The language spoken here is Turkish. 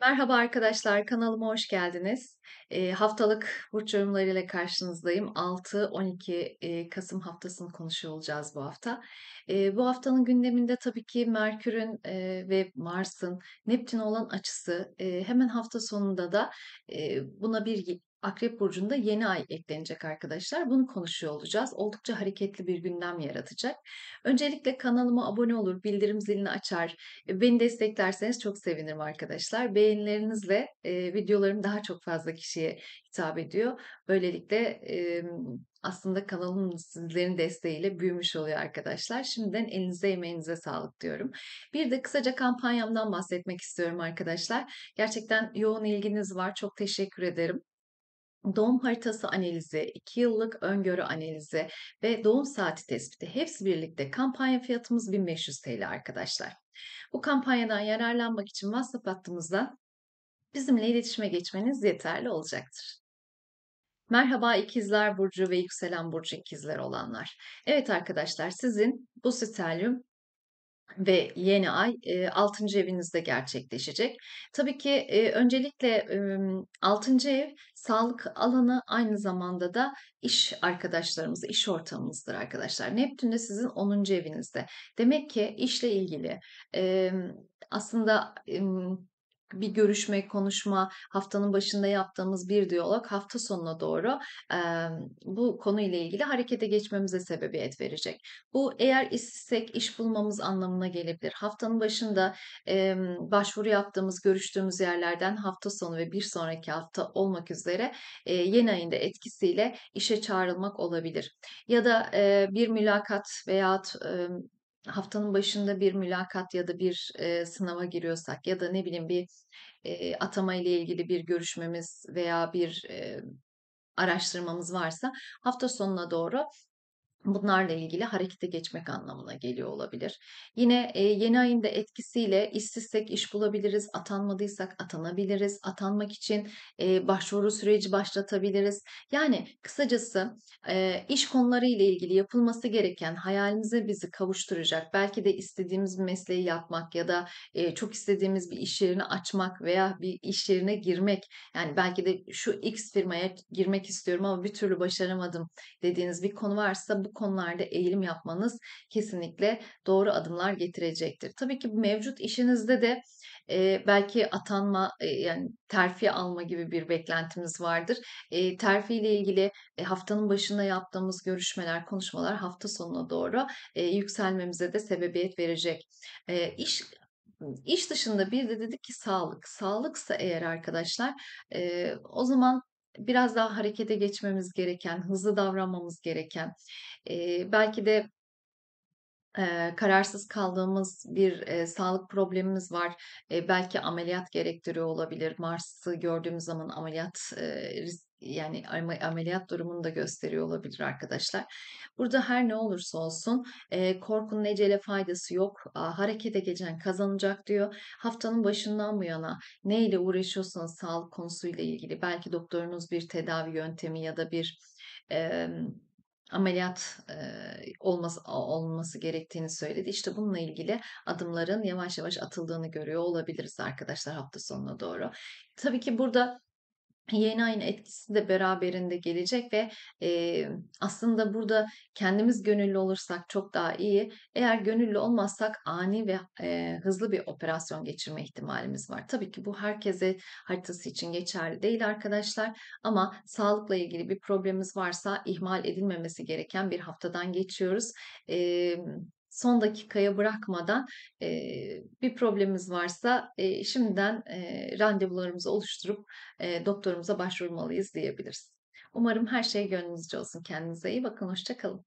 Merhaba arkadaşlar, kanalıma hoş geldiniz. E, haftalık burç yorumlarıyla karşınızdayım. 6-12 e, Kasım haftasını konuşuyor olacağız bu hafta. E, bu haftanın gündeminde tabii ki Merkür'ün e, ve Mars'ın Neptün olan açısı. E, hemen hafta sonunda da e, buna bir Akrep Burcu'nda yeni ay eklenecek arkadaşlar. Bunu konuşuyor olacağız. Oldukça hareketli bir gündem yaratacak. Öncelikle kanalıma abone olur, bildirim zilini açar, e, beni desteklerseniz çok sevinirim arkadaşlar. Beğenilerinizle e, videolarım daha çok fazla kişiye hitap ediyor. Böylelikle e, aslında kanalım sizlerin desteğiyle büyümüş oluyor arkadaşlar. Şimdiden elinize emeğinize sağlık diyorum. Bir de kısaca kampanyamdan bahsetmek istiyorum arkadaşlar. Gerçekten yoğun ilginiz var. Çok teşekkür ederim doğum haritası analizi, 2 yıllık öngörü analizi ve doğum saati tespiti hepsi birlikte kampanya fiyatımız 1500 TL arkadaşlar. Bu kampanyadan yararlanmak için WhatsApp hattımızda bizimle iletişime geçmeniz yeterli olacaktır. Merhaba ikizler burcu ve yükselen burcu ikizler olanlar. Evet arkadaşlar sizin bu sitelyum ve yeni ay e, 6. evinizde gerçekleşecek. Tabii ki öncelikle e, 6. ev sağlık alanı aynı zamanda da iş arkadaşlarımız, iş ortamımızdır arkadaşlar. Neptün de sizin 10. evinizde. Demek ki işle ilgili e, aslında bir görüşme, konuşma, haftanın başında yaptığımız bir diyalog hafta sonuna doğru e, bu konuyla ilgili harekete geçmemize sebebiyet verecek. Bu eğer işsizsek iş bulmamız anlamına gelebilir. Haftanın başında e, başvuru yaptığımız, görüştüğümüz yerlerden hafta sonu ve bir sonraki hafta olmak üzere e, yeni ayında etkisiyle işe çağrılmak olabilir. Ya da e, bir mülakat veya e, haftanın başında bir mülakat ya da bir e, sınava giriyorsak ya da ne bileyim bir e, atama ile ilgili bir görüşmemiz veya bir e, araştırmamız varsa hafta sonuna doğru bunlarla ilgili harekete geçmek anlamına geliyor olabilir. Yine e, yeni ayın da etkisiyle işsizsek iş bulabiliriz, atanmadıysak atanabiliriz, atanmak için e, başvuru süreci başlatabiliriz. Yani kısacası e, iş konuları ile ilgili yapılması gereken hayalimize bizi kavuşturacak, belki de istediğimiz bir mesleği yapmak ya da e, çok istediğimiz bir iş yerini açmak veya bir iş yerine girmek. Yani belki de şu X firmaya girmek istiyorum ama bir türlü başaramadım dediğiniz bir konu varsa bu konularda eğilim yapmanız kesinlikle doğru adımlar getirecektir. Tabii ki mevcut işinizde de e, belki atanma e, yani terfi alma gibi bir beklentimiz vardır. E, terfi ile ilgili e, haftanın başında yaptığımız görüşmeler, konuşmalar hafta sonuna doğru e, yükselmemize de sebebiyet verecek. E, iş İş dışında bir de dedik ki sağlık. Sağlıksa eğer arkadaşlar e, o zaman biraz daha harekete geçmemiz gereken, hızlı davranmamız gereken, e, belki de e, kararsız kaldığımız bir e, sağlık problemimiz var. E, belki ameliyat gerektiriyor olabilir. Mars'ı gördüğümüz zaman ameliyat e, risk yani ameliyat durumunu da gösteriyor olabilir arkadaşlar. Burada her ne olursa olsun e, korkunun ecele faydası yok. A, harekete geçen kazanacak diyor. Haftanın başından bu yana neyle ile uğraşıyorsanız sağlık konusuyla ilgili belki doktorunuz bir tedavi yöntemi ya da bir e, ameliyat e, olması, olması gerektiğini söyledi. İşte bununla ilgili adımların yavaş yavaş atıldığını görüyor olabiliriz arkadaşlar hafta sonuna doğru. Tabii ki burada yeni ayın etkisi de beraberinde gelecek ve e, aslında burada kendimiz gönüllü olursak çok daha iyi. Eğer gönüllü olmazsak ani ve e, hızlı bir operasyon geçirme ihtimalimiz var. Tabii ki bu herkese haritası için geçerli değil arkadaşlar ama sağlıkla ilgili bir problemimiz varsa ihmal edilmemesi gereken bir haftadan geçiyoruz. E, son dakikaya bırakmadan e, bir problemimiz varsa e, şimdiden e, randevularımızı oluşturup e, doktorumuza başvurmalıyız diyebiliriz. Umarım her şey gönlünüzce olsun. Kendinize iyi bakın. Hoşçakalın.